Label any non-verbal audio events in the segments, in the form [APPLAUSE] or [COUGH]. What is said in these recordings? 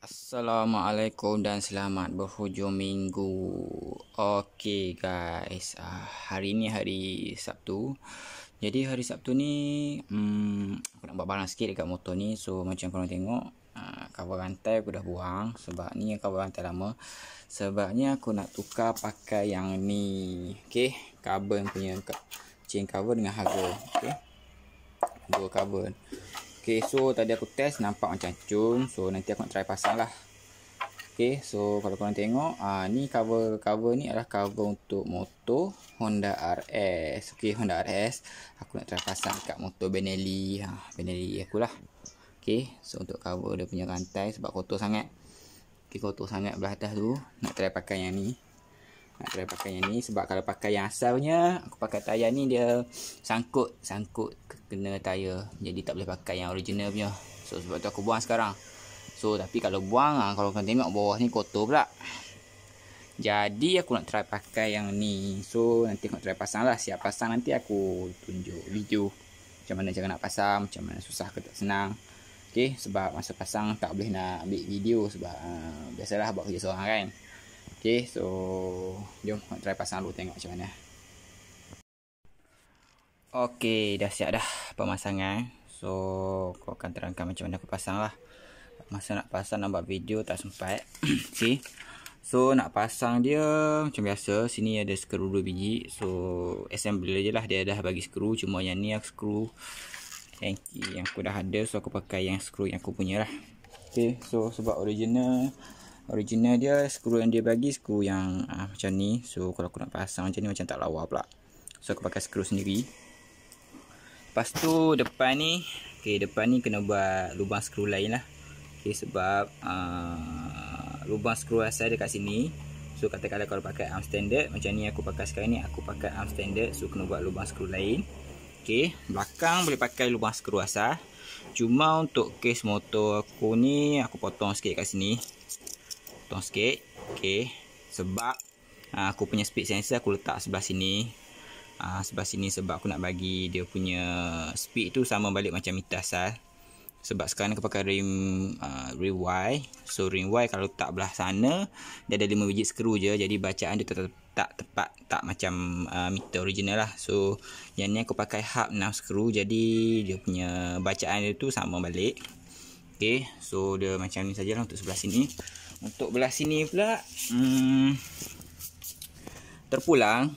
Assalamualaikum dan selamat berhujung minggu Okay guys uh, Hari ni hari Sabtu Jadi hari Sabtu ni um, Aku nak buat barang sikit dekat motor ni So macam korang tengok uh, Cover rantai aku dah buang Sebab ni cover rantai lama Sebabnya aku nak tukar pakai yang ni Okay Carbon punya Chain cover dengan harga Okay Dua carbon Okay, so tadi aku test nampak macam cun so nanti aku nak try pasang lah Okay, so kalau korang tengok uh, ni cover cover ni adalah cover untuk motor Honda RS Okay, Honda RS aku nak try pasang kat motor Benelli ha, Benelli lah. Okay, so untuk cover dia punya rantai sebab kotor sangat ok kotor sangat belah atas tu nak try pakai yang ni nak try pakai yang ni sebab kalau pakai yang asalnya aku pakai tayar ni dia sangkut sangkut ke kena tayar jadi tak boleh pakai yang original punya so sebab tu aku buang sekarang so tapi kalau buang ah, kalau kau tengok bawah ni kotor pula jadi aku nak try pakai yang ni so nanti aku nak try pasang lah siap pasang nanti aku tunjuk video macam mana cara nak pasang macam mana susah ke tak senang ok sebab masa pasang tak boleh nak ambil video sebab uh, biasalah buat kerja seorang kan ok so jom nak try pasang dulu tengok macam mana Okey, dah siap dah pemasangan. So, aku akan terangkan macam mana aku pasang lah. Masa nak pasang nampak video tak sempat. [CLEARS THROAT] okay. So, nak pasang dia macam biasa. Sini ada skru dua biji. So, assembly je lah. Dia dah bagi skru. Cuma yang ni aku skru. Yang, yang aku dah ada. So, aku pakai yang skru yang aku punya lah. Okay. So, sebab original. Original dia, skru yang dia bagi. Skru yang ah, macam ni. So, kalau aku nak pasang macam ni macam tak lawa pula. So, aku pakai skru sendiri. Lepas tu depan ni Okay depan ni kena buat lubang skru lain lah Okay sebab uh, Lubang skru asal dekat sini So kata-kata kalau pakai arm standard Macam ni aku pakai sekarang ni Aku pakai arm standard So kena buat lubang skru lain Okay belakang boleh pakai lubang skru asal Cuma untuk case motor aku ni Aku potong sikit kat sini Potong sikit Okay Sebab ah, aku punya speed sensor aku letak sebelah sini uh, sebab sini sebab aku nak bagi dia punya speed tu sama balik macam Mitas lah. Sebab sekarang aku pakai rim uh, rim Y. So rim Y kalau tak belah sana dia ada 5 biji skru je jadi bacaan dia tetap tak, tepat tak macam uh, meter original lah. So yang ni aku pakai hub 6 skru jadi dia punya bacaan dia tu sama balik. Okay, so dia macam ni sajalah untuk sebelah sini Untuk belah sini pula hmm, Terpulang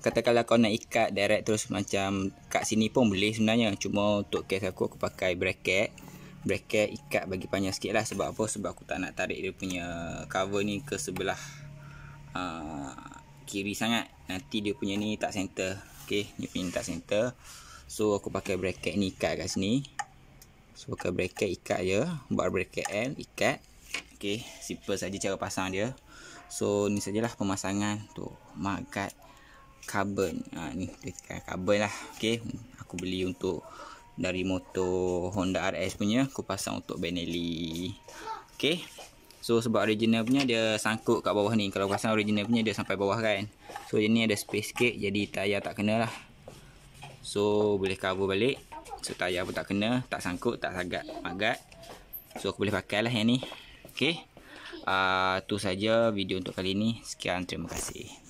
Kata kalau kau nak ikat direct terus macam kat sini pun boleh sebenarnya cuma untuk kes aku aku pakai bracket bracket ikat bagi panjang sikit lah sebab apa sebab aku tak nak tarik dia punya cover ni ke sebelah uh, kiri sangat nanti dia punya ni tak center ok dia punya ni tak center so aku pakai bracket ni ikat kat sini so pakai bracket ikat je bar bracket L ikat ok simple saja cara pasang dia so ni sajalah pemasangan tu mark guard carbon ha, ni dia carbon lah okay. aku beli untuk dari motor Honda RS punya aku pasang untuk Benelli ok so sebab original punya dia sangkut kat bawah ni kalau pasang original punya dia sampai bawah kan so dia ni ada space sikit jadi tayar tak kena lah so boleh cover balik so tayar pun tak kena tak sangkut tak sagat magat so aku boleh pakai lah yang ni ok uh, ah, tu saja video untuk kali ini. sekian terima kasih